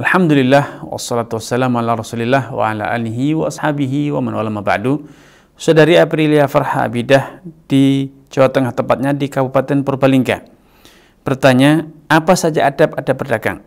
Alhamdulillah wassalatu wassalamu ala Rasulillah wa ala alihi wa ashabihi wa man wala ba'du. Saudari Aprilia Farha Abidah di Jawa Tengah tepatnya di Kabupaten Purbalingga. Bertanya, apa saja adab-adab berdagang?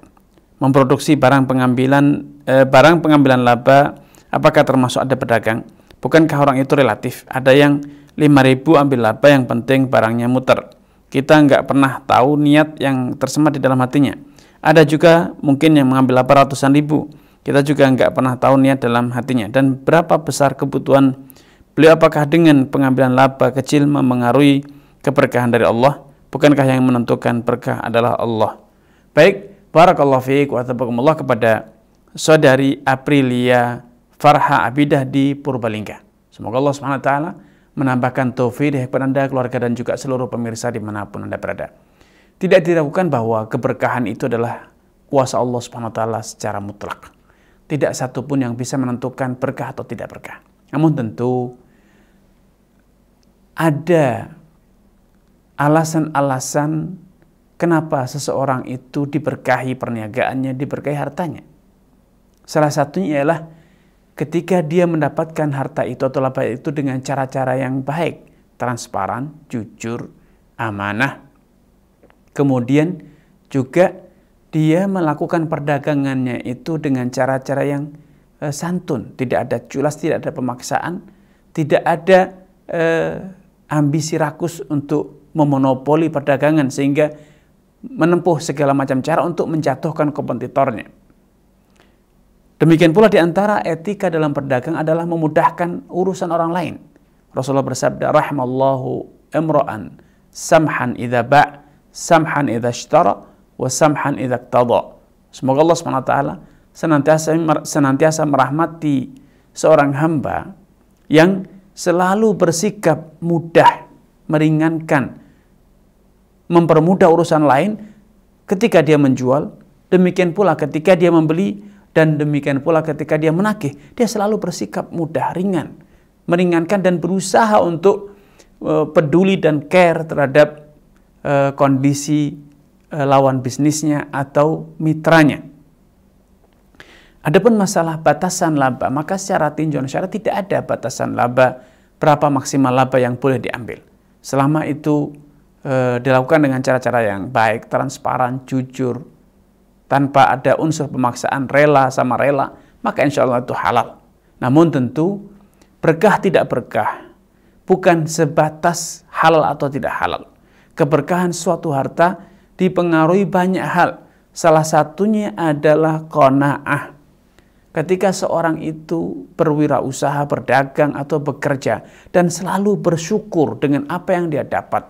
Memproduksi barang pengambilan eh, barang pengambilan laba apakah termasuk adab berdagang? Bukankah orang itu relatif? Ada yang 5000 ambil laba yang penting barangnya muter. Kita nggak pernah tahu niat yang tersemat di dalam hatinya ada juga mungkin yang mengambil 800-an ribu. Kita juga nggak pernah tahu niat dalam hatinya. Dan berapa besar kebutuhan beliau apakah dengan pengambilan laba kecil memengaruhi keberkahan dari Allah? Bukankah yang menentukan berkah adalah Allah? Baik, Barakallahu fiik wa tabakumullah kepada saudari Aprilia Farha Abidah di Purbalingga. Semoga Allah Swt wa taala menambahkan taufik kepada Anda, keluarga dan juga seluruh pemirsa dimanapun Anda berada. Tidak diragukan bahwa keberkahan itu adalah kuasa Allah Subhanahu wa taala secara mutlak. Tidak satupun yang bisa menentukan berkah atau tidak berkah. Namun tentu ada alasan-alasan kenapa seseorang itu diberkahi perniagaannya, diberkahi hartanya. Salah satunya ialah ketika dia mendapatkan harta itu atau laba itu dengan cara-cara yang baik, transparan, jujur, amanah, Kemudian juga dia melakukan perdagangannya itu dengan cara-cara yang e, santun, tidak ada culas, tidak ada pemaksaan, tidak ada e, ambisi rakus untuk memonopoli perdagangan sehingga menempuh segala macam cara untuk menjatuhkan kompetitornya. Demikian pula di antara etika dalam perdagang adalah memudahkan urusan orang lain. Rasulullah bersabda, "Rahmallahu imra'an samhan idza ba'a" samhan idha sytara wa samhan idha Semoga Allah SWT senantiasa, senantiasa merahmati seorang hamba yang selalu bersikap mudah, meringankan, mempermudah urusan lain ketika dia menjual, demikian pula ketika dia membeli, dan demikian pula ketika dia menagih. Dia selalu bersikap mudah, ringan, meringankan dan berusaha untuk e, peduli dan care terhadap e, kondisi e, lawan bisnisnya atau mitranya. Adapun masalah batasan laba, maka secara tinjauan syarat tidak ada batasan laba berapa maksimal laba yang boleh diambil. Selama itu e, dilakukan dengan cara-cara yang baik, transparan, jujur, tanpa ada unsur pemaksaan rela sama rela, maka insya Allah itu halal. Namun tentu berkah tidak berkah, bukan sebatas halal atau tidak halal. Keberkahan suatu harta dipengaruhi banyak hal. Salah satunya adalah kona'ah. Ketika seorang itu berwirausaha, berdagang, atau bekerja, dan selalu bersyukur dengan apa yang dia dapat.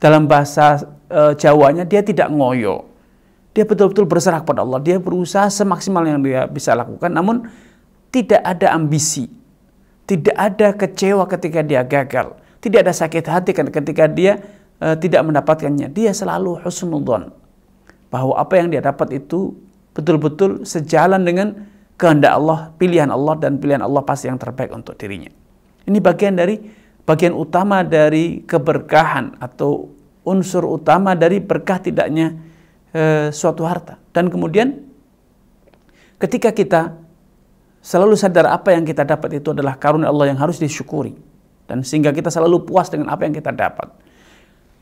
Dalam bahasa e, Jawanya, dia tidak ngoyo. Dia betul-betul berserah kepada Allah. Dia berusaha semaksimal yang dia bisa lakukan, namun tidak ada ambisi, tidak ada kecewa ketika dia gagal tidak ada sakit hati kan ketika dia e, tidak mendapatkannya. Dia selalu husnudzon bahwa apa yang dia dapat itu betul-betul sejalan dengan kehendak Allah, pilihan Allah dan pilihan Allah pasti yang terbaik untuk dirinya. Ini bagian dari bagian utama dari keberkahan atau unsur utama dari berkah tidaknya e, suatu harta. Dan kemudian ketika kita selalu sadar apa yang kita dapat itu adalah karunia Allah yang harus disyukuri dan sehingga kita selalu puas dengan apa yang kita dapat.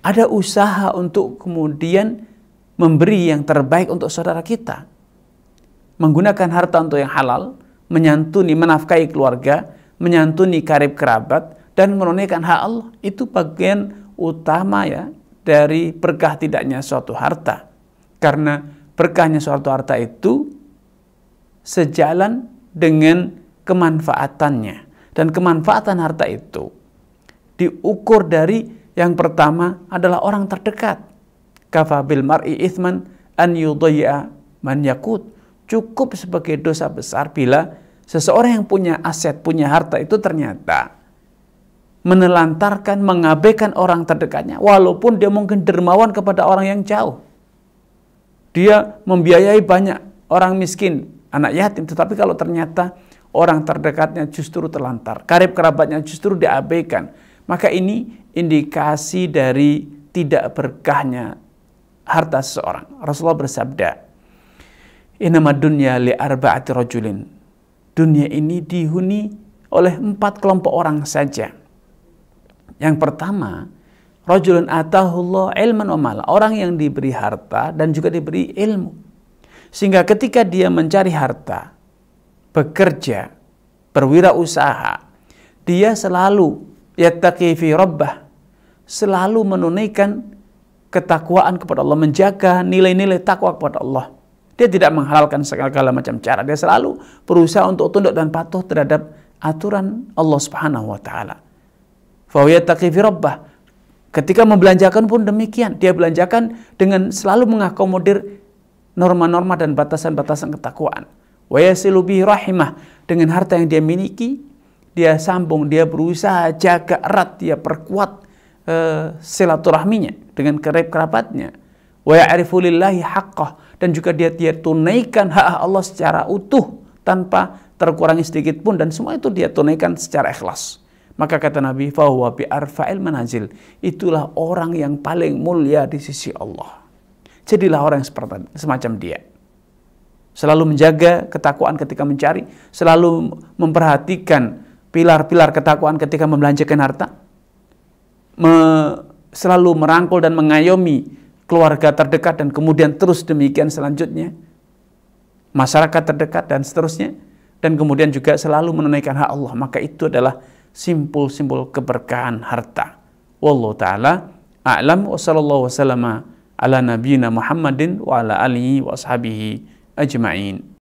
Ada usaha untuk kemudian memberi yang terbaik untuk saudara kita. Menggunakan harta untuk yang halal, menyantuni, menafkahi keluarga, menyantuni karib kerabat, dan menunaikan hak Allah. Itu bagian utama ya dari berkah tidaknya suatu harta. Karena berkahnya suatu harta itu sejalan dengan kemanfaatannya. Dan kemanfaatan harta itu diukur dari yang pertama adalah orang terdekat. Kafabil mar'i ithman an yudhayya man yakut. Cukup sebagai dosa besar bila seseorang yang punya aset, punya harta itu ternyata menelantarkan, mengabaikan orang terdekatnya walaupun dia mungkin dermawan kepada orang yang jauh. Dia membiayai banyak orang miskin, anak yatim, tetapi kalau ternyata orang terdekatnya justru terlantar, karib kerabatnya justru diabaikan, maka ini indikasi dari tidak berkahnya harta seseorang. Rasulullah bersabda, Inama dunya li arba'ati rojulin. Dunia ini dihuni oleh empat kelompok orang saja. Yang pertama, rajulun atahullah ilman wa Orang yang diberi harta dan juga diberi ilmu. Sehingga ketika dia mencari harta, bekerja, berwirausaha, dia selalu yattaqi fi rabbah selalu menunaikan ketakwaan kepada Allah, menjaga nilai-nilai takwa kepada Allah. Dia tidak menghalalkan segala macam cara. Dia selalu berusaha untuk tunduk dan patuh terhadap aturan Allah Subhanahu wa taala. Fa Ketika membelanjakan pun demikian, dia belanjakan dengan selalu mengakomodir norma-norma dan batasan-batasan ketakwaan. Wa yasilu rahimah dengan harta yang dia miliki, dia sambung, dia berusaha jaga erat, dia perkuat uh, silaturahminya dengan kerap kerabatnya. Wa ya'rifulillahi hakoh dan juga dia dia tunaikan hak Allah secara utuh tanpa terkurangi sedikit pun dan semua itu dia tunaikan secara ikhlas. Maka kata Nabi, bahwa bi arfa'il manazil." Itulah orang yang paling mulia di sisi Allah. Jadilah orang yang seperti semacam dia selalu menjaga ketakwaan ketika mencari, selalu memperhatikan pilar-pilar ketakwaan ketika membelanjakan harta, me, selalu merangkul dan mengayomi keluarga terdekat dan kemudian terus demikian selanjutnya, masyarakat terdekat dan seterusnya, dan kemudian juga selalu menunaikan hak Allah, maka itu adalah simpul-simpul keberkahan harta. Wallahu ta'ala a'lam wa sallallahu sallama ala nabiyina Muhammadin wa ala alihi wa ajma'in.